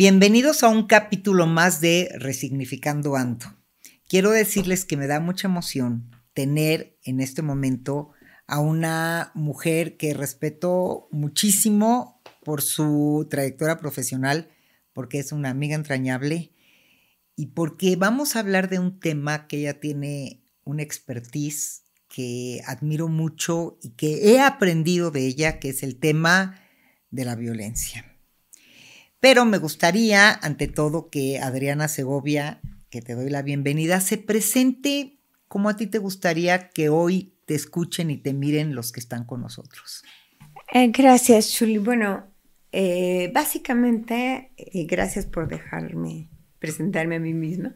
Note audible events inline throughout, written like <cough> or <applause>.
Bienvenidos a un capítulo más de Resignificando Anto. Quiero decirles que me da mucha emoción tener en este momento a una mujer que respeto muchísimo por su trayectoria profesional, porque es una amiga entrañable y porque vamos a hablar de un tema que ella tiene una expertise que admiro mucho y que he aprendido de ella, que es el tema de la violencia. Pero me gustaría, ante todo, que Adriana Segovia, que te doy la bienvenida, se presente como a ti te gustaría que hoy te escuchen y te miren los que están con nosotros. Eh, gracias, Julie. Bueno, eh, básicamente, eh, gracias por dejarme presentarme a mí misma,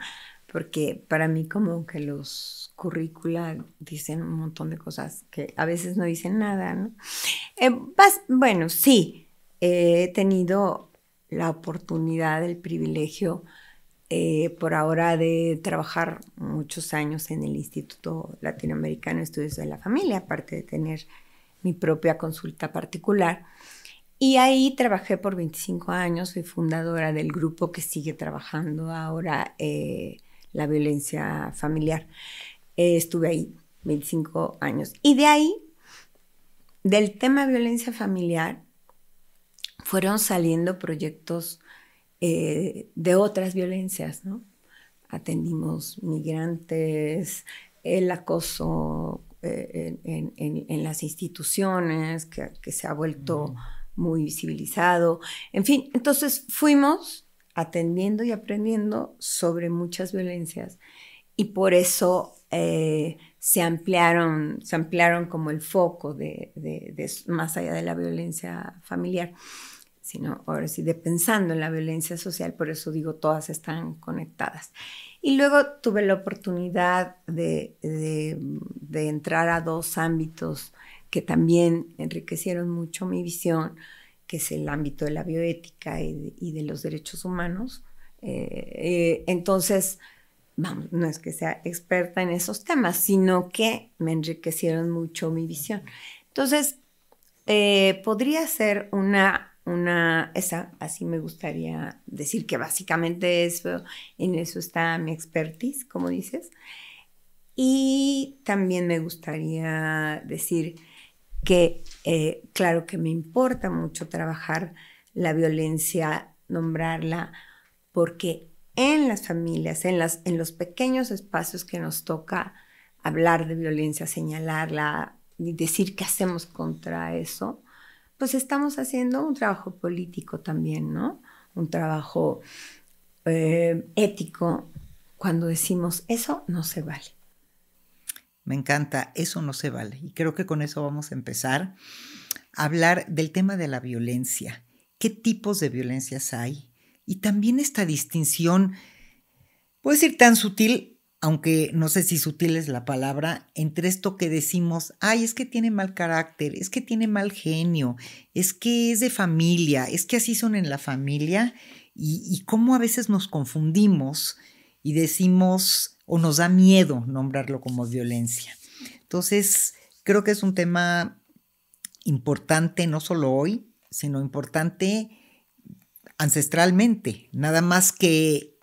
porque para mí como que los currícula dicen un montón de cosas que a veces no dicen nada, ¿no? bueno, sí, he tenido la oportunidad, el privilegio eh, por ahora de trabajar muchos años en el Instituto Latinoamericano de Estudios de la Familia, aparte de tener mi propia consulta particular. Y ahí trabajé por 25 años, soy fundadora del grupo que sigue trabajando ahora eh, la violencia familiar. Eh, estuve ahí 25 años. Y de ahí, del tema violencia familiar, fueron saliendo proyectos eh, de otras violencias, ¿no? Atendimos migrantes, el acoso eh, en, las instituciones, que, se ha vuelto muy visibilizado. En fin, entonces fuimos atendiendo y aprendiendo sobre muchas violencias y por eso eh, se, ampliaron, se ampliaron como el foco de, más allá de la violencia familiar sino ahora sí, de pensando en la violencia social, por eso digo, todas están conectadas. Y luego tuve la oportunidad de, entrar a dos ámbitos que también enriquecieron mucho mi visión, que es el ámbito de la bioética y de, los derechos humanos. Eh, eh, entonces, vamos, no es que sea experta en esos temas, sino que me enriquecieron mucho mi visión. Entonces, eh, podría ser una una, esa, así me gustaría decir que básicamente eso, en eso está mi expertise, como dices. Y también me gustaría decir que, eh, claro que me importa mucho trabajar la violencia, nombrarla, porque en las familias, en, en los pequeños espacios que nos toca hablar de violencia, señalarla y decir qué hacemos contra eso, pues estamos haciendo un trabajo político también, ¿no? Un trabajo eh, ético cuando decimos eso no se vale. Me encanta, eso no se vale. Y creo que con eso vamos a empezar a hablar del tema de la violencia. ¿Qué tipos de violencias hay? Y también esta distinción, puede ser tan sutil, aunque no sé si sutil es la palabra, entre esto que decimos, ay, es que tiene mal carácter, es que tiene mal genio, es que es de familia, es que así son en la familia, y, y cómo a veces nos confundimos y decimos o nos da miedo nombrarlo como violencia. Entonces, creo que es un tema importante, no solo hoy, sino importante ancestralmente, nada más que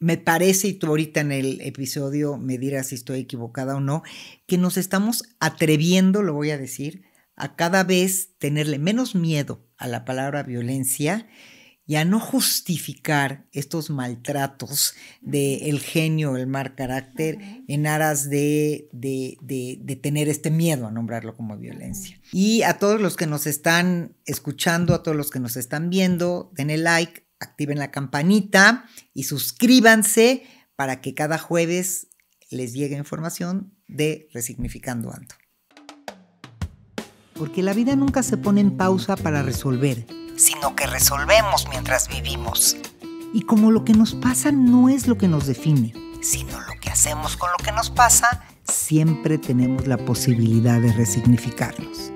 me parece, y tú ahorita en el episodio me dirás si estoy equivocada o no, que nos estamos atreviendo, lo voy a decir, a cada vez tenerle menos miedo a la palabra violencia y a no justificar estos maltratos del el genio, el mal carácter, en aras de, de, de, tener este miedo a nombrarlo como violencia. Y a todos los que nos están escuchando, a todos los que nos están viendo, denle like, activen la campanita y suscríbanse para que cada jueves les llegue información de Resignificando Ando. Porque la vida nunca se pone en pausa para resolver, sino que resolvemos mientras vivimos. Y como lo que nos pasa no es lo que nos define, sino lo que hacemos con lo que nos pasa, siempre tenemos la posibilidad de resignificarnos.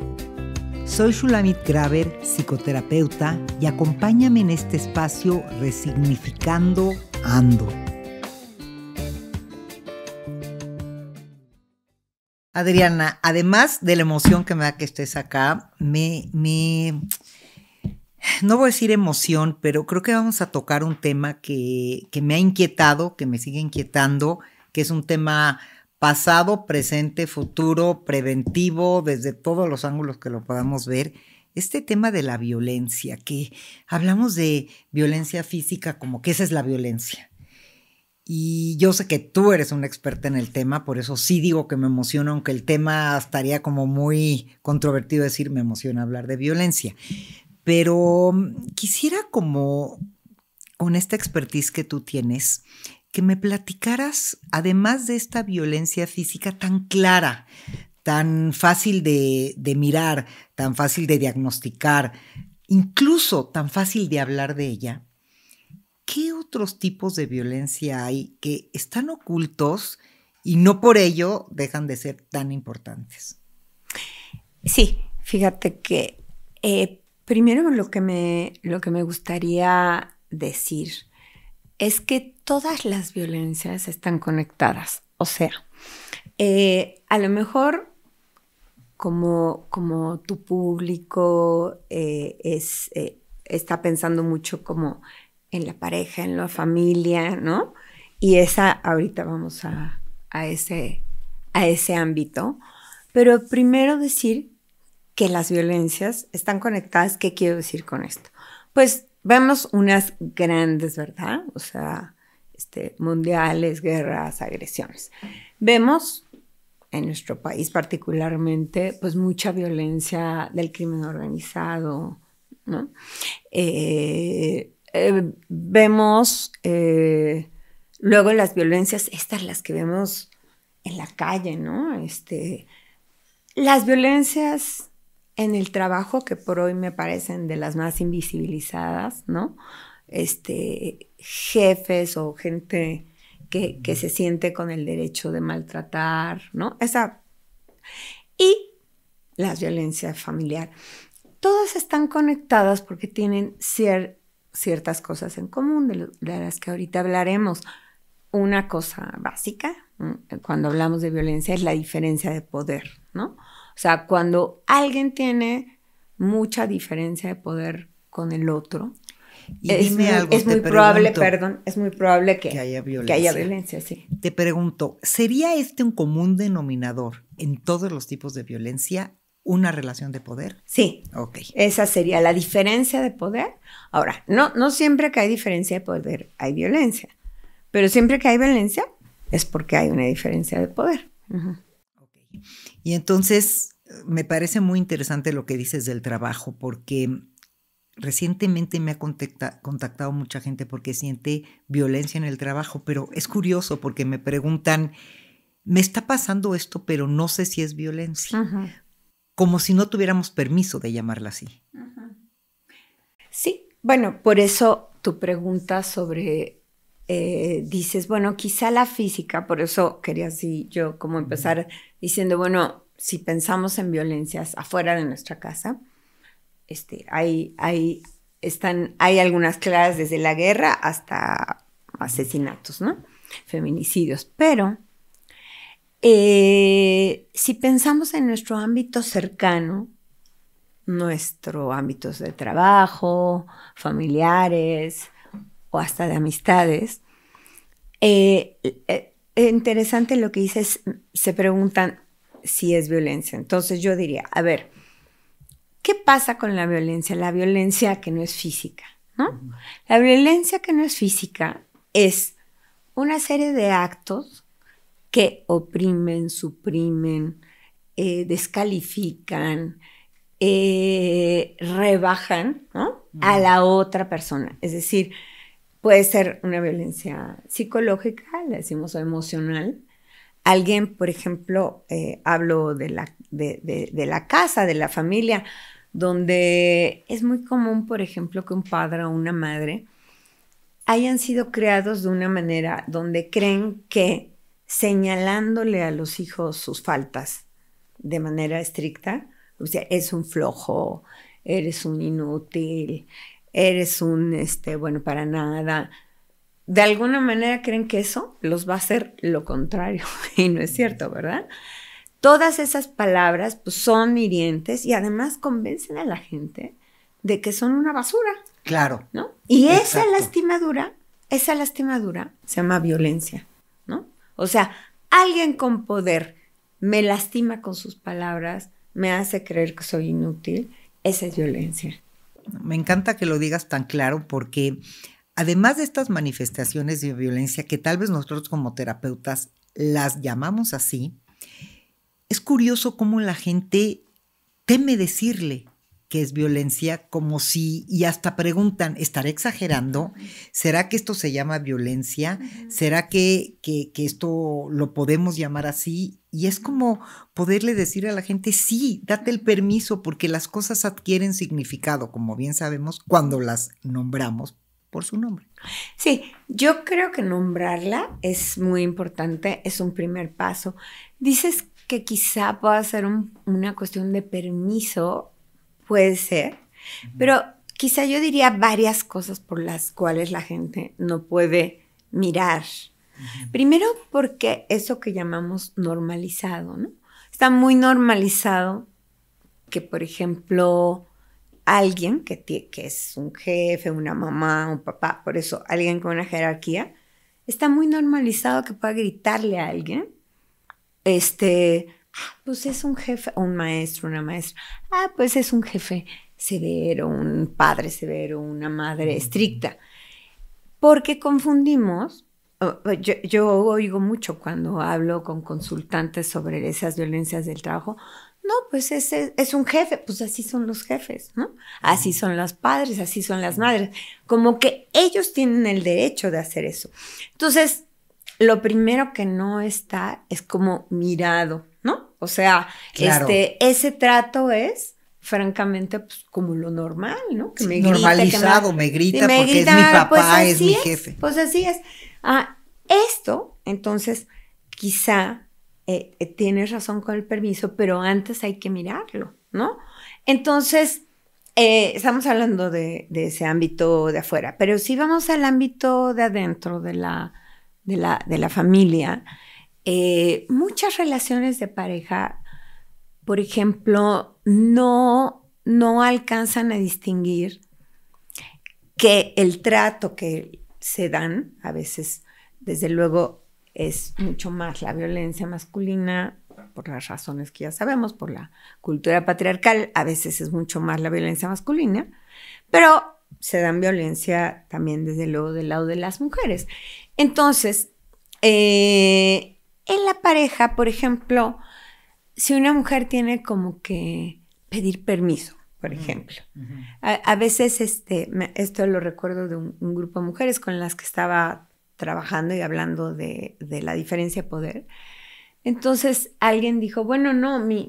Soy Shulamit Graver, psicoterapeuta, y acompáñame en este espacio Resignificando Ando. Adriana, además de la emoción que me da que estés acá, me, no voy a decir emoción, pero creo que vamos a tocar un tema que me ha inquietado, que me sigue inquietando, que es un tema pasado, presente, futuro, preventivo, desde todos los ángulos que lo podamos ver, este tema de la violencia, que hablamos de violencia física como que esa es la violencia. Y yo sé que tú eres una experta en el tema, por eso sí digo que me emociona, aunque el tema estaría como muy controvertido decir, me emociona hablar de violencia. Pero mm, quisiera como, con esta expertise que tú tienes, que me platicaras, además de esta violencia física tan clara, tan fácil de, mirar, tan fácil de diagnosticar, incluso tan fácil de hablar de ella, ¿qué otros tipos de violencia hay que están ocultos y no por ello dejan de ser tan importantes? Sí, fíjate que eh, primero lo que, me, lo que me gustaría decir es que todas las violencias están conectadas. O sea, eh, a lo mejor como, como tu público eh, es, eh, está pensando mucho como en la pareja, en la familia, ¿no? Y esa, ahorita vamos a, ese, a ese ámbito. Pero primero decir que las violencias están conectadas. ¿Qué quiero decir con esto? Pues vemos unas grandes, ¿verdad? O sea, este, mundiales, guerras, agresiones. Vemos en nuestro país particularmente, pues mucha violencia del crimen organizado, ¿no? Eh, eh, vemos eh, luego las violencias, estas las que vemos en la calle, ¿no? Este, las violencias en el trabajo, que por hoy me parecen de las más invisibilizadas, ¿no? Este, jefes o gente que, se siente con el derecho de maltratar, ¿no? Esa. Y la violencia familiar. Todas están conectadas porque tienen ciertas cosas en común, de, las que ahorita hablaremos. Una cosa básica, mm, cuando hablamos de violencia, es la diferencia de poder, ¿no? O sea, cuando alguien tiene mucha diferencia de poder con el otro, es, muy, probable, perdón, es muy probable que, haya violencia. sí. Te pregunto, ¿sería este un común denominador en todos los tipos de violencia una relación de poder? Sí. Ok. Esa sería la diferencia de poder. Ahora, no, no siempre que hay diferencia de poder hay violencia, pero siempre que hay violencia es porque hay una diferencia de poder. Y entonces me parece muy interesante lo que dices del trabajo, porque recientemente me ha contactado mucha gente porque siente violencia en el trabajo, pero es curioso porque me preguntan, me está pasando esto, pero no sé si es violencia, como si no tuviéramos permiso de llamarla así. Sí, bueno, por eso tu pregunta sobre eh, dices, bueno, quizá la física, por eso quería así yo como empezar diciendo, bueno, si pensamos en violencias afuera de nuestra casa, este, hay, hay, están, hay algunas claras desde la guerra hasta asesinatos, ¿no? Feminicidios. Pero eh, si pensamos en nuestro ámbito cercano, nuestro ámbitos de trabajo, familiares o hasta de amistades, eh, eh, eh, interesante lo que dices, se preguntan si es violencia. Entonces yo diría, a ver, ¿qué pasa con la violencia? La violencia que no es física, ¿no? La violencia que no es física es una serie de actos que oprimen, suprimen, eh, descalifican, eh, rebajan a la otra persona. Es decir, Puede ser una violencia psicológica, le decimos emocional. Alguien, por ejemplo, eh, hablo de la, de, la casa, de la familia, donde es muy común, por ejemplo, que un padre o una madre hayan sido creados de una manera donde creen que señalándole a los hijos sus faltas de manera estricta, o sea, es un flojo, eres un inútil, eres un, este, bueno, para nada. De alguna manera creen que eso los va a hacer lo contrario <laughs> y no es cierto, ¿verdad? Todas esas palabras pues, son hirientes y además convencen a la gente de que son una basura. Claro. ¿No? Y esa lastimadura, esa lastimadura se llama violencia, ¿no? O sea, alguien con poder me lastima con sus palabras, me hace creer que soy inútil, esa es violencia. Me encanta que lo digas tan claro porque además de estas manifestaciones de violencia que tal vez nosotros como terapeutas las llamamos así, es curioso cómo la gente teme decirle que es violencia, como si, y hasta preguntan, ¿estaré exagerando? ¿Será que esto se llama violencia? ¿Será que, esto lo podemos llamar así? Y es como poderle decir a la gente, sí, date el permiso, porque las cosas adquieren significado, como bien sabemos, cuando las nombramos por su nombre. Sí, yo creo que nombrarla es muy importante, es un primer paso. Dices que quizá pueda ser una cuestión de permiso Puede ser, pero quizá yo diría varias cosas por las cuales la gente no puede mirar. Primero, porque eso que llamamos normalizado, ¿no? Está muy normalizado que, por ejemplo, alguien que, que es un jefe, una mamá, un papá, por eso alguien con una jerarquía, está muy normalizado que pueda gritarle a alguien, este, pues es un jefe, un maestro, una maestra. Ah, pues es un jefe severo, un padre severo, una madre mm. estricta. Porque confundimos, yo, oigo mucho cuando hablo con consultantes sobre esas violencias del trabajo. No, pues es, es un jefe, pues así son los jefes, ¿no? Así son los padres, así son las madres. Como que ellos tienen el derecho de hacer eso. Entonces, lo primero que no está es como mirado o sea, este, ese trato es, francamente, pues, como lo normal, ¿no? normalizado, me, grita porque es mi papá, pues, es mi jefe. pues así es. Ah, esto, entonces, quizá eh, eh, tienes razón con el permiso, pero antes hay que mirarlo, ¿no? Entonces, eh, estamos hablando de, ese ámbito de afuera, pero si vamos al ámbito de adentro de la, de la, de la familia, eh, muchas relaciones de pareja, por ejemplo, no, no alcanzan a distinguir que el trato que se dan, a veces, desde luego, es mucho más la violencia masculina por las razones que ya sabemos, por la cultura patriarcal, a veces es mucho más la violencia masculina, pero se dan violencia también desde luego del lado de las mujeres. Entonces, eh, en la pareja, por ejemplo, si una mujer tiene como que pedir permiso, por ejemplo. a, veces, este, esto lo recuerdo de un, grupo de mujeres con las que estaba trabajando y hablando de, la diferencia de poder. Entonces alguien dijo, bueno, no, mi,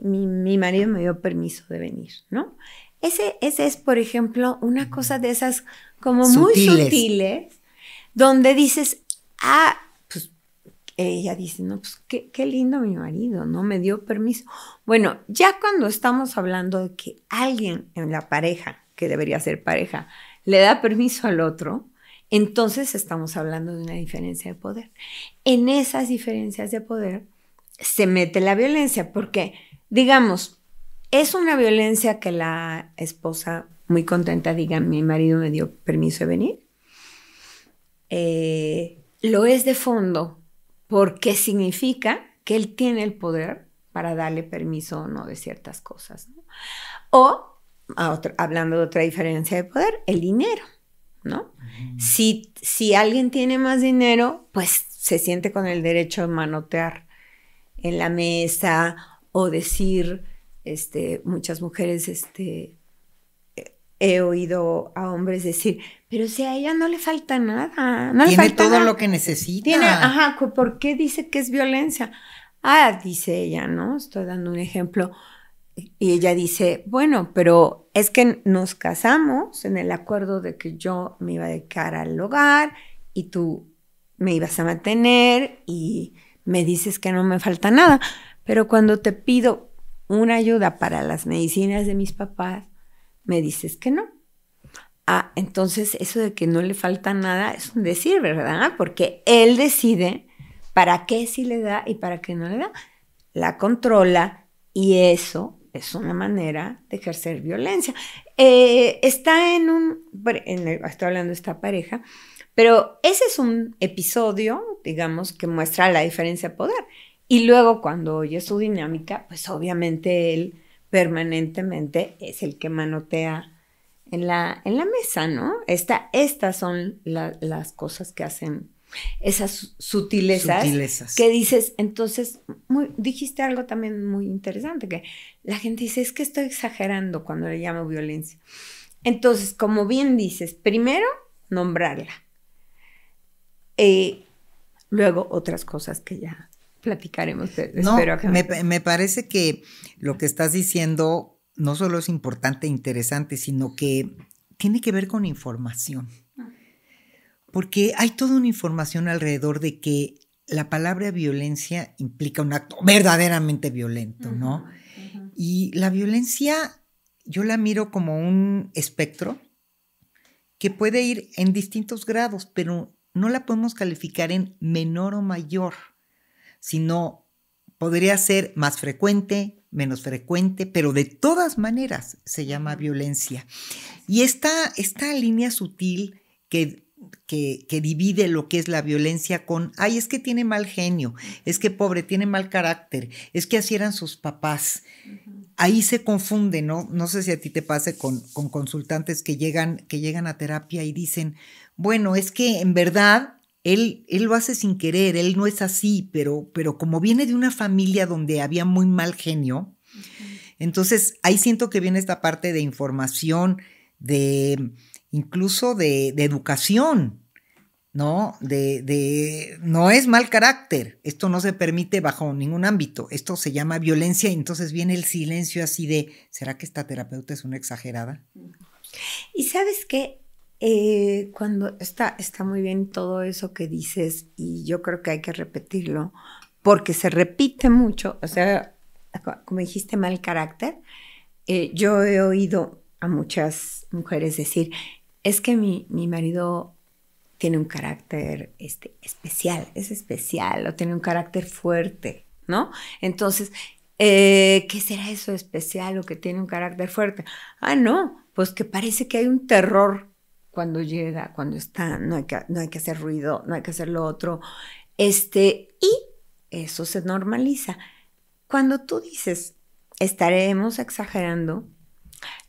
marido me dio permiso de venir, ¿no? Ese, ese es, por ejemplo, una cosa de esas como muy sutiles, donde dices, ah, ella dice, no, pues qué, lindo mi marido, ¿no? Me dio permiso. Bueno, ya cuando estamos hablando de que alguien en la pareja, que debería ser pareja, le da permiso al otro, entonces estamos hablando de una diferencia de poder. En esas diferencias de poder se mete la violencia, porque, digamos, es una violencia que la esposa muy contenta diga, mi marido me dio permiso de venir. Eh, lo es de fondo porque significa que él tiene el poder para darle permiso o no de ciertas cosas. O, hablando de otra diferencia de poder, el dinero, ¿no? si, alguien tiene más dinero, pues se siente con el derecho de manotear en la mesa o decir, este, muchas mujeres, este, he oído a hombres decir, pero si a ella no le falta nada, no tiene le falta todo lo que necesita. ajá, ¿por qué dice que es violencia? Ah, dice ella, ¿no? Estoy dando un ejemplo. Y ella dice, bueno, pero es que nos casamos en el acuerdo de que yo me iba a dedicar al hogar y tú me ibas a mantener y me dices que no me falta nada. Pero cuando te pido una ayuda para las medicinas de mis papás, me dices que no. Ah, entonces eso de que no le falta nada es un decir, ¿verdad? Porque él decide para qué sí le da y para qué no le da. La controla y eso es una manera de ejercer violencia. Eh, está en un, estoy hablando de esta pareja, pero ese es un episodio, digamos, que muestra la diferencia de poder. Y luego cuando oye su dinámica, pues obviamente él permanentemente es el que manotea en la, en la mesa, ¿no? estas son las cosas que hacen esas sutilezas, que dices, entonces, dijiste algo también muy interesante, que la gente dice, es que estoy exagerando cuando le llamo violencia. Entonces, como bien dices, primero, nombrarla. Eh, luego, otras cosas que ya platicaremos. espero me, parece que lo que estás diciendo no solo es importante e interesante, sino que tiene que ver con información. Porque hay toda una información alrededor de que la palabra violencia implica un acto verdaderamente violento, ¿no? Y la violencia yo la miro como un espectro que puede ir en distintos grados, pero no la podemos calificar en menor o mayor sino podría ser más frecuente, menos frecuente, pero de todas maneras se llama violencia. Y esta, esta línea sutil que, que, divide lo que es la violencia con, ay, es que tiene mal genio, es que pobre, tiene mal carácter, es que así eran sus papás. Ahí se confunde, ¿no? No sé si a ti te pase con, consultantes que llegan, que llegan a terapia y dicen, bueno, es que en verdad él, él lo hace sin querer, él no es así, pero, pero como viene de una familia donde había muy mal genio, entonces ahí siento que viene esta parte de información, de incluso de, educación, ¿no? De, de, no es mal carácter, esto no se permite bajo ningún ámbito, esto se llama violencia y entonces viene el silencio así de, ¿será que esta terapeuta es una exagerada? Y sabes qué, eh, cuando está, está muy bien todo eso que dices y yo creo que hay que repetirlo porque se repite mucho, o sea, como dijiste, mal carácter. Eh, yo he oído a muchas mujeres decir, es que mi, marido tiene un carácter este, especial, es especial, o tiene un carácter fuerte, ¿no? Entonces, eh, ¿qué será eso especial o que tiene un carácter fuerte? Ah, no, pues que parece que hay un terror cuando llega, cuando está, no hay que, no hay que hacer ruido, no hay que hacer lo otro. Este, y eso se normaliza. Cuando tú dices, estaremos exagerando,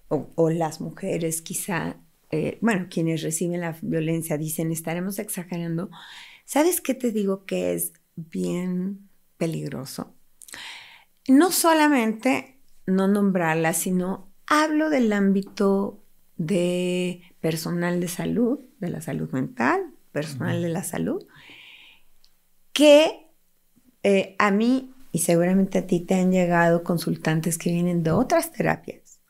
o, las mujeres quizá, eh, bueno, quienes reciben la violencia dicen, estaremos exagerando, ¿sabes qué te digo que es bien peligroso? No solamente no nombrarla, sino hablo del ámbito de personal de salud, de la salud mental, personal de la salud, que eh, a mí y seguramente a ti te han llegado consultantes que vienen de otras terapias,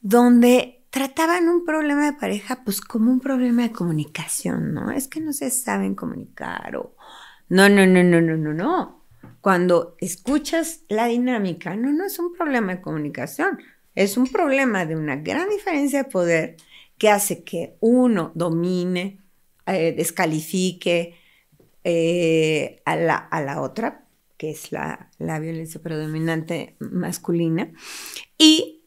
donde trataban un problema de pareja pues como un problema de comunicación, ¿no? Es que no se saben comunicar o no, no, no, no, no, no, no. Cuando escuchas la dinámica, no, no es un problema de comunicación, es un problema de una gran diferencia de poder que hace que uno domine, eh, descalifique eh, a, la, a, la, otra, que es la, violencia predominante masculina, y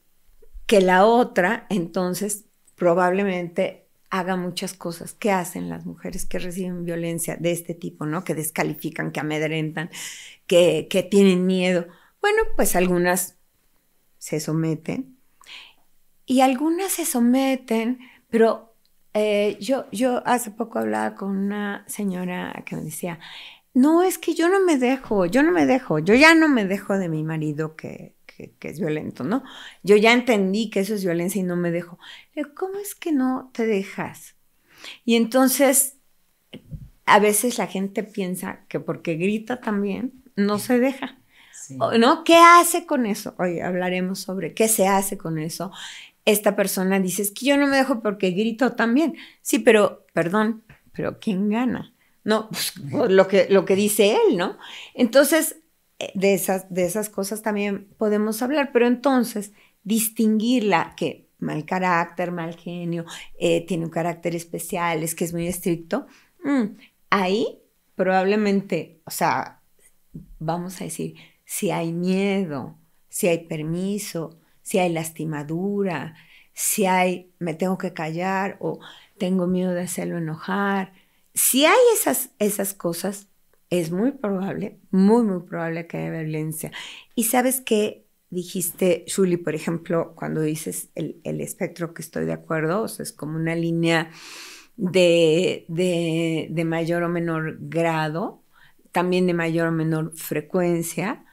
que la otra entonces probablemente haga muchas cosas que hacen las mujeres que reciben violencia de este tipo, ¿no? Que descalifican, que amedrentan, que, que tienen miedo. Bueno, pues algunas se someten. Y algunas se someten, pero eh, yo, yo hace poco hablaba con una señora que me decía, no, es que yo no me dejo, yo no me dejo, yo ya no me dejo de mi marido que, que, es violento, ¿no? Yo ya entendí que eso es violencia y no me dejo. ¿cómo es que no te dejas? Y entonces, a veces la gente piensa que porque grita también, no se deja. ¿No? ¿Qué hace con eso? Hoy hablaremos sobre qué se hace con eso. Esta persona dice, es que yo no me dejo porque grito también. Sí, pero, perdón, pero ¿quién gana? No, pues, pues, lo, que, lo que dice él, ¿no? Entonces, eh, de esas, de esas cosas también podemos hablar, pero entonces distinguirla, que mal carácter, mal genio, eh, tiene un carácter especial, es que es muy estricto, mm, ahí probablemente, o sea, vamos a decir, si hay miedo, si hay permiso, si hay lastimadura, si hay me tengo que callar o tengo miedo de hacerlo enojar. Si hay esas, cosas, es muy probable, muy, muy probable que haya violencia. Y sabes que dijiste, Julie, por ejemplo, cuando dices el, espectro que estoy de acuerdo, o sea, es como una línea de, de mayor o menor grado, también de mayor o menor frecuencia,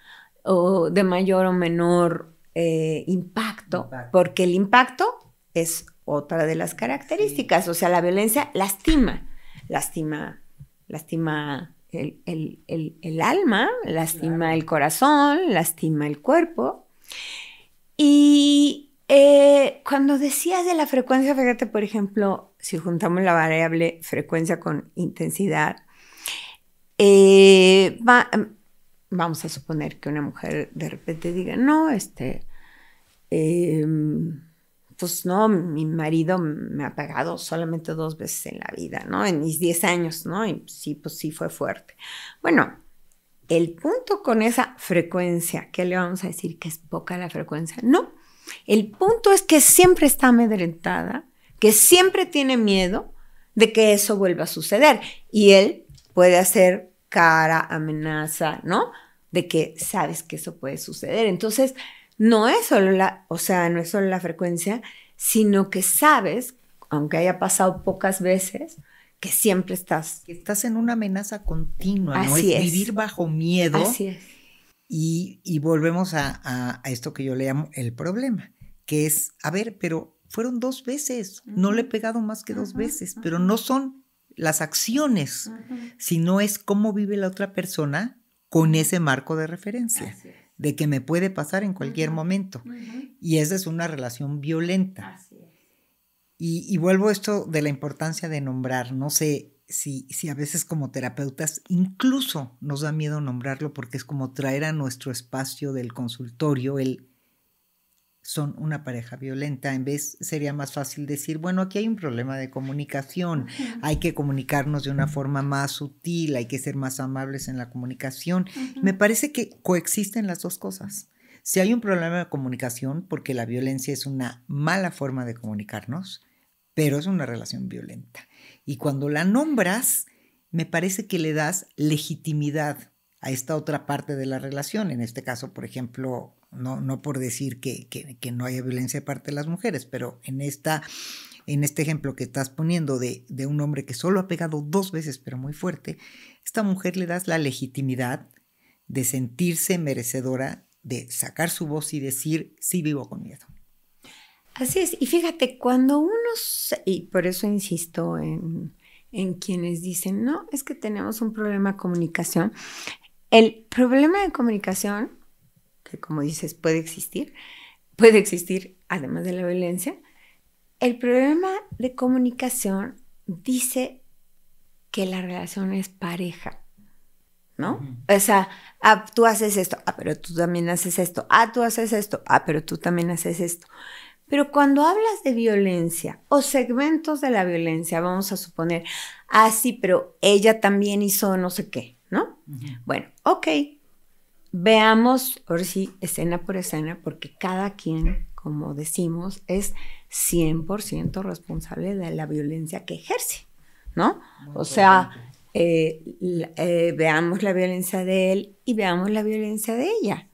o de mayor o menor eh, impacto, porque el impacto es otra de las características, o sea, la violencia lastima, lastima, lastima el, alma, lastima el corazón, lastima el cuerpo. Y eh, cuando decías de la frecuencia, fíjate, por ejemplo, si juntamos la variable frecuencia con intensidad, eh, va, vamos a suponer que una mujer de repente diga, no, este, em, pues no, mi marido me ha pagado solamente dos veces en la vida, ¿no? En mis 10 años, ¿no? Y sí, pues sí fue fuerte. Bueno, el punto con esa frecuencia, ¿qué le vamos a decir que es poca la frecuencia? No, el punto es que siempre está amedrentada, que siempre tiene miedo de que eso vuelva a suceder. Y él puede hacer cara, amenaza, ¿no? De que sabes que eso puede suceder. Entonces, no es solo la, o sea, no es solo la frecuencia, sino que sabes, aunque haya pasado pocas veces, que siempre estás. estás en una amenaza continua, Así ¿no? Es, vivir bajo miedo. Así es. Y, volvemos a, esto que yo le llamo el problema, que es, a ver, pero fueron dos veces, no le he pegado más que dos veces, pero no son las acciones, si no sino es cómo vive la otra persona con ese marco de referencia, de que me puede pasar en cualquier momento. Y esa es una relación violenta. Y, vuelvo esto de la importancia de nombrar, no sé si, si a veces como terapeutas incluso nos da miedo nombrarlo porque es como traer a nuestro espacio del consultorio el son una pareja violenta. En vez sería más fácil decir, bueno, aquí hay un problema de comunicación, hay que comunicarnos de una forma más sutil, hay que ser más amables en la comunicación. Me parece que coexisten las dos cosas. Si hay un problema de comunicación, porque la violencia es una mala forma de comunicarnos, pero es una relación violenta. Y cuando la nombras, me parece que le das legitimidad a esta otra parte de la relación, en este caso, por ejemplo, no, no por decir que, no haya violencia de parte de las mujeres, pero en, esta, en este ejemplo que estás poniendo de, un hombre que solo ha pegado dos veces, pero muy fuerte, esta mujer le das la legitimidad de sentirse merecedora de sacar su voz y decir, sí vivo con miedo. Así es, y fíjate, cuando uno, y por eso insisto en, en quienes dicen, no, es que tenemos un problema de comunicación, el problema de comunicación como dices puede existir, puede existir además de la violencia, el problema de comunicación dice que la relación es pareja, ¿no? O sea, ah, tú haces esto, ah, pero tú también haces esto, ah, tú haces esto, ah, pero tú también haces esto. Pero cuando hablas de violencia o segmentos de la violencia, vamos a suponer, ah, sí, pero ella también hizo no sé qué, ¿no? Bueno, ok, veamos, ahora sí, escena por escena, porque cada quien, como decimos, es 100% responsable de la violencia que ejerce, ¿no? o sea, eh, eh, veamos la violencia de él y veamos la violencia de ella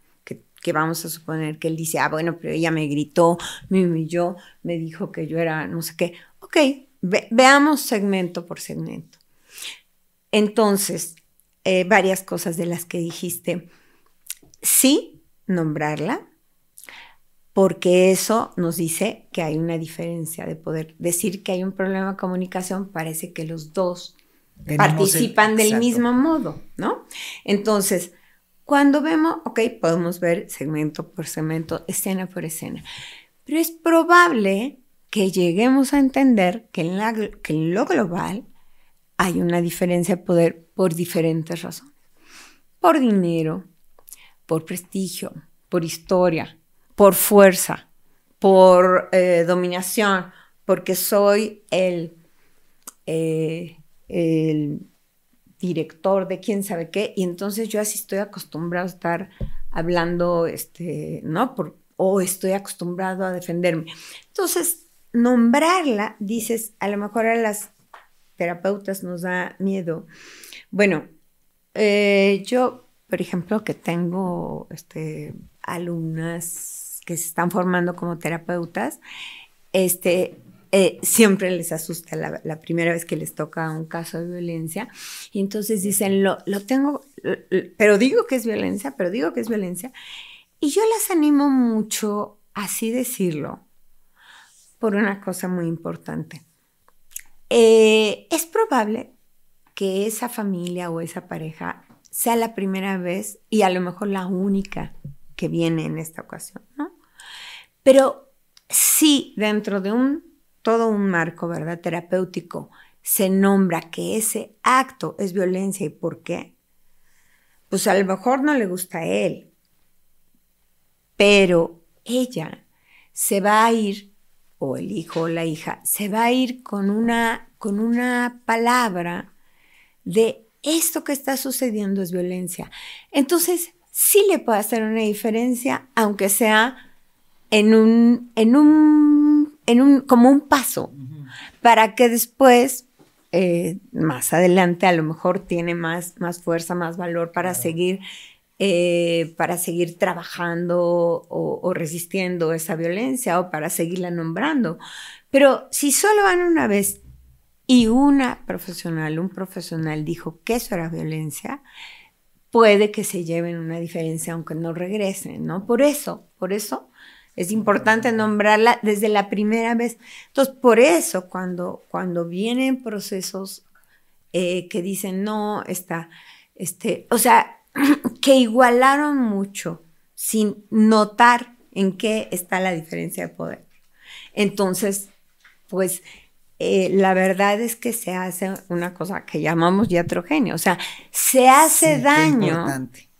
que vamos a suponer que él dice, ah, bueno, pero ella me gritó, me humilló, me dijo que yo era no sé qué. Ok, veamos segmento por segmento. Entonces, eh, varias cosas de las que dijiste sí nombrarla, porque eso nos dice que hay una diferencia de poder. Decir que hay un problema de comunicación parece que los dos participan del mismo modo, ¿no? Entonces, cuando vemos, ok, podemos ver segmento por segmento, escena por escena, pero es probable que lleguemos a entender que en lo global hay una diferencia de poder por diferentes razones. Por dinero, por prestigio, por historia, por fuerza, por eh, dominación, porque soy eh, el, director de quién sabe qué, y entonces yo así estoy acostumbrado a estar hablando, este, ¿no? o estoy acostumbrado a defenderme. Entonces, nombrarla, dices, a lo mejor a las terapeutas nos da miedo. Bueno, eh, yo por ejemplo, que tengo este, alumnas que se están formando como terapeutas, este, eh, siempre les asusta la, primera vez que les toca un caso de violencia. Y entonces dicen, lo, tengo, pero digo que es violencia, pero digo que es violencia. Y yo las animo mucho, así decirlo, por una cosa muy importante. Eh, es probable que esa familia o esa pareja sea la primera vez y a lo mejor la única que viene en esta ocasión, ¿no? Pero si dentro de un, todo un marco, ¿verdad? Terapéutico, se nombra que ese acto es violencia y por qué, pues a lo mejor no le gusta a él, pero ella se va a ir, o el hijo o la hija, se va a ir con una, con una palabra de esto que está sucediendo es violencia. Entonces, sí le puede hacer una diferencia, aunque sea en un, en un, en un, como un paso, para que después, eh, más adelante, a lo mejor tiene más, más fuerza, más valor para seguir. Eh, para seguir trabajando o, resistiendo esa violencia o para seguirla nombrando. Pero si solo van una vez y una profesional, un profesional dijo que eso era violencia, puede que se lleven una diferencia aunque no regresen, ¿no? Por eso, por eso es importante nombrarla desde la primera vez. Entonces, por eso cuando, cuando vienen procesos eh, que dicen, no, está, este, o sea, <clears throat> que igualaron mucho sin notar en qué está la diferencia de poder. Entonces, pues eh, la verdad es que se hace una cosa que llamamos diatrogenia, o sea, se hace daño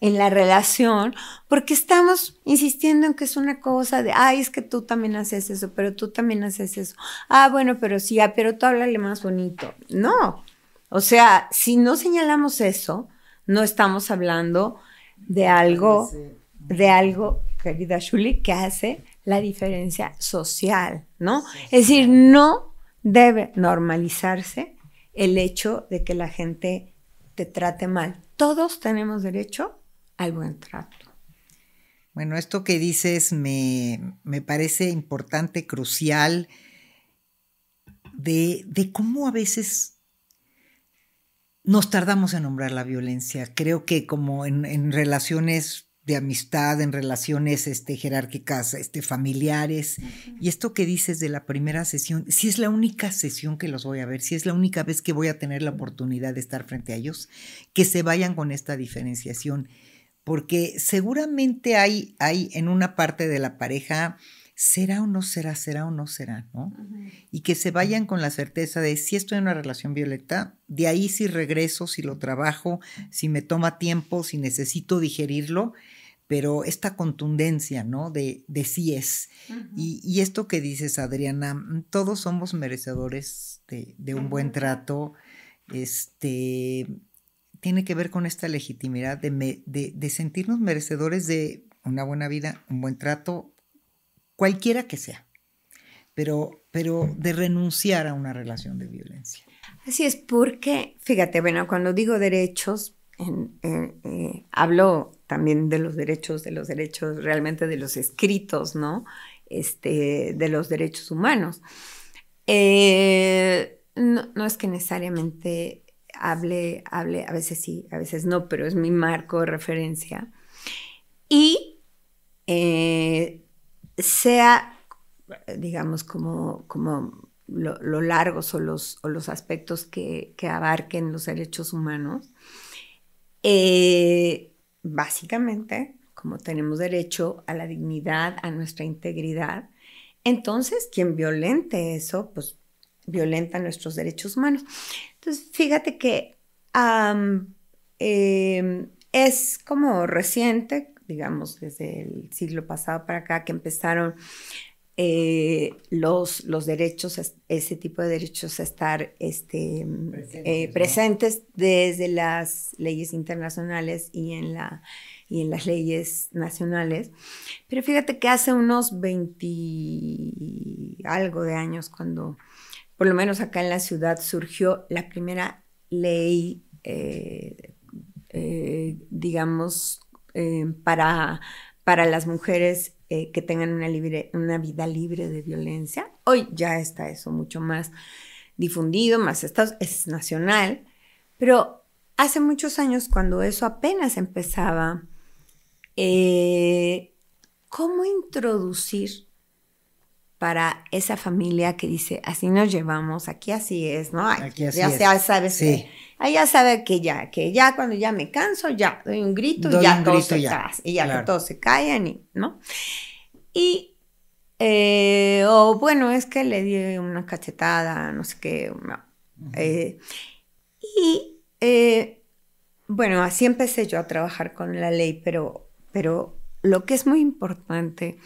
en la relación porque estamos insistiendo en que es una cosa de, ay, es que tú también haces eso, pero tú también haces eso. Ah, bueno, pero sí, ah, pero tú háblale más bonito. No, o sea, si no señalamos eso, no estamos hablando de algo, de algo, querida Shuli, que hace la diferencia social, ¿no? Es decir, no debe normalizarse el hecho de que la gente te trate mal. Todos tenemos derecho al buen trato. Bueno, esto que dices me, me parece importante, crucial, de, cómo a veces nos tardamos en nombrar la violencia. Creo que como en, en relaciones de amistad, en relaciones este, jerárquicas, este, familiares. Y esto que dices de la primera sesión, si es la única sesión que los voy a ver, si es la única vez que voy a tener la oportunidad de estar frente a ellos, que se vayan con esta diferenciación, porque seguramente hay, hay en una parte de la pareja será o no será, será o no será, ¿no? Y que se vayan con la certeza de si estoy en una relación violeta, de ahí si regreso, si lo trabajo, si me toma tiempo, si necesito digerirlo, pero esta contundencia, ¿no? De, si es. y, esto que dices, Adriana, mm, todos somos merecedores de, un buen trato, este, tiene que ver con esta legitimidad de, de sentirnos merecedores de una buena vida, un buen trato, cualquiera que sea, pero, pero de renunciar a una relación de violencia. Así es, porque, fíjate, bueno, cuando digo derechos, eh, eh, hablo también de los derechos, de los derechos realmente de los escritos, ¿no? Este, de los derechos humanos. Eh, no, es que necesariamente hable, hable, a veces sí, a veces no, pero es mi marco de referencia. Y sea, digamos, como, como lo, largos o los, aspectos que, abarquen los derechos humanos, eh, básicamente, como tenemos derecho a la dignidad, a nuestra integridad, entonces quien violente eso, pues violenta nuestros derechos humanos. Entonces, fíjate que em, es como reciente, digamos, desde el siglo pasado para acá, que empezaron eh, los, los derechos, ese tipo de derechos a estar este, mm, eh, presentes, desde las leyes internacionales y en, la, y en las leyes nacionales. Pero fíjate que hace unos 20 algo de años, cuando por lo menos acá en la ciudad surgió la primera ley, eh, digamos, eh, para, para las mujeres eh, que tengan una, vida libre de violencia. Hoy ya está eso mucho más difundido, más estados, es nacional, pero hace muchos años cuando eso apenas empezaba, eh, ¿cómo introducir para esa familia que dice, así nos llevamos, aquí así es, ¿no? aquí así ya sabes que, ya sabe que ya, que ya cuando ya me canso, ya doy un grito y ya, todos, grito se ya. Y ya todos se callan, ¿no? Y, eh, o bueno, es que le di una cachetada, no sé qué. Eh, y, eh, bueno, así empecé yo a trabajar con la ley, pero, pero lo que es muy importante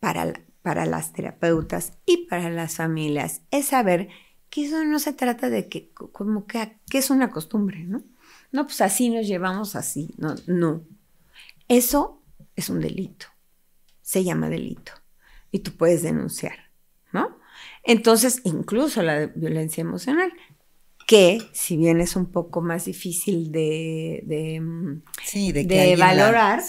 para, la, para las terapeutas y para las familias es saber que eso no se trata de que, como que, que es una costumbre, ¿no? No, pues así nos llevamos así, no, no. Eso es un delito, se llama delito y tú puedes denunciar, ¿no? Entonces, incluso la violencia emocional, que si bien es un poco más difícil de, de, valorar,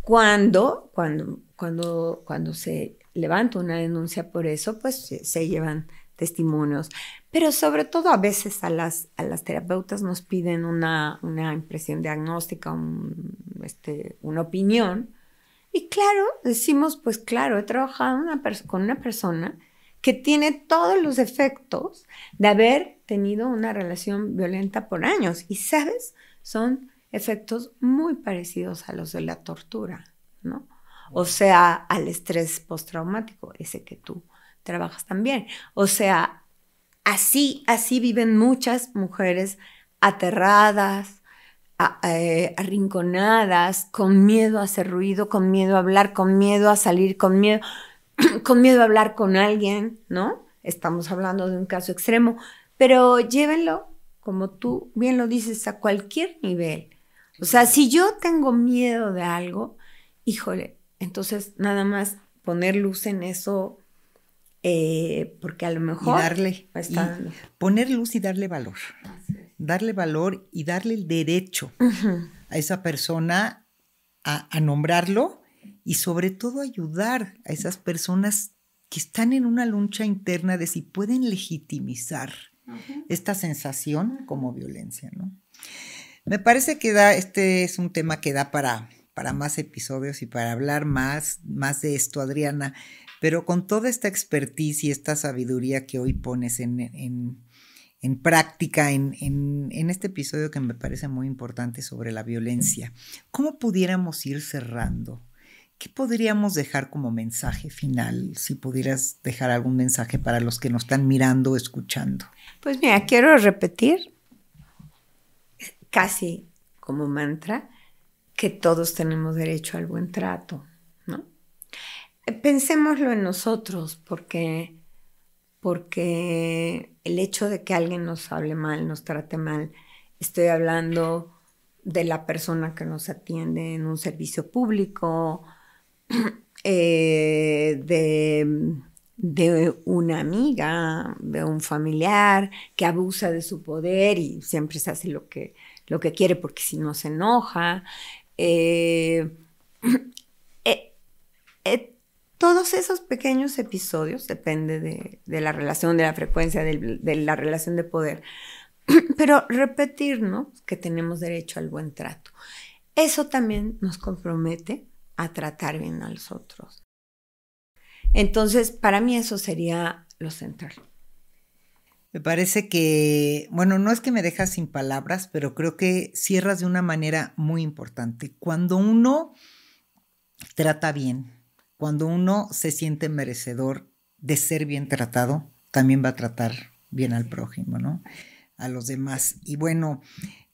cuando, cuando, cuando, cuando se levanto una denuncia por eso, pues se llevan testimonios. Pero sobre todo a veces a las, a las terapeutas nos piden una, impresión diagnóstica, este, una opinión. Y claro, decimos, pues claro, he trabajado con una persona que tiene todos los efectos de haber tenido una relación violenta por años. Y sabes, son efectos muy parecidos a los de la tortura, ¿no? o sea, al estrés postraumático, ese que tú trabajas también. O sea, así, así viven muchas mujeres aterradas, eh, arrinconadas, con miedo a hacer ruido, con miedo a hablar, con miedo a salir, con miedo, <clears throat> con miedo a hablar con alguien, ¿no? Estamos hablando de un caso extremo, pero llévenlo, como tú bien lo dices, a cualquier nivel. O sea, si yo tengo miedo de algo, híjole, entonces, nada más poner luz en eso, eh, porque a lo mejor... Y darle. poner luz y darle valor. Darle valor y darle el derecho a esa persona a, nombrarlo y sobre todo ayudar a esas personas que están en una lucha interna de si pueden legitimizar esta sensación como violencia, ¿no? Me parece que da, este es un tema que da para para más episodios y para hablar más, más de esto, Adriana, pero con toda esta expertise y esta sabiduría que hoy pones en, práctica en, en, este episodio que me parece muy importante sobre la violencia, ¿cómo pudiéramos ir cerrando? ¿Qué podríamos dejar como mensaje final? Si pudieras dejar algún mensaje para los que nos están mirando o escuchando. Pues mira, quiero repetir casi como mantra que todos tenemos derecho al buen trato, ¿no? Eh, pensémoslo en nosotros, porque, porque el hecho de que alguien nos hable mal, nos trate mal, estoy hablando de la persona que nos atiende en un servicio público, <clears throat> eh, de, una amiga, de un familiar que abusa de su poder y siempre se hace lo que, lo que quiere porque si no se enoja, eh, <clears throat> eh, eh, todos esos pequeños episodios, depende de, la relación, de la frecuencia, de, la relación de poder, <clears throat> pero repetirnos que tenemos derecho al buen trato. Eso también nos compromete a tratar bien a los otros. Entonces, para mí eso sería lo central. Me parece que, bueno, no es que me dejas sin palabras, pero creo que cierras de una manera muy importante. Cuando uno trata bien, cuando uno se siente merecedor de ser bien tratado, también va a tratar bien al prójimo, ¿no? A los demás. Y bueno,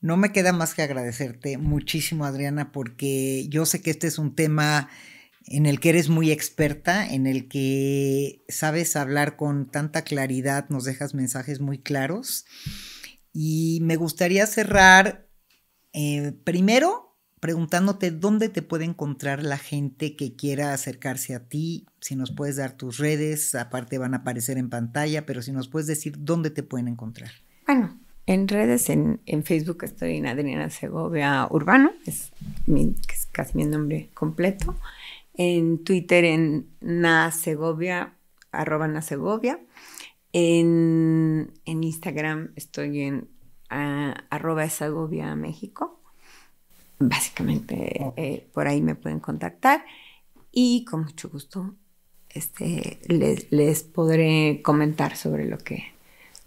no me queda más que agradecerte muchísimo, Adriana, porque yo sé que este es un tema en el que eres muy experta, en el que sabes hablar con tanta claridad, nos dejas mensajes muy claros. Y me gustaría cerrar eh, primero preguntándote dónde te puede encontrar la gente que quiera acercarse a ti, si nos puedes dar tus redes, aparte van a aparecer en pantalla, pero si nos puedes decir dónde te pueden encontrar. Bueno, en redes, en, Facebook estoy en Adriana Segovia Urbano, es es casi mi nombre completo en Twitter en Segovia, arroba Na En, en Instagram estoy en ah, arroba Esagovia México. Básicamente eh, por ahí me pueden contactar y con mucho gusto este, les podré comentar sobre lo que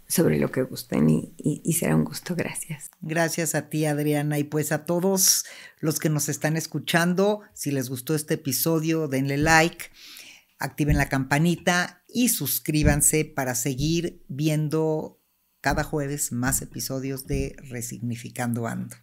sobre lo que gusten y, será un gusto. Gracias. Gracias a ti, Adriana. Y pues a todos los que nos están escuchando, si les gustó este episodio, denle like, activen la campanita y suscríbanse para seguir viendo cada jueves más episodios de Resignificando Ando.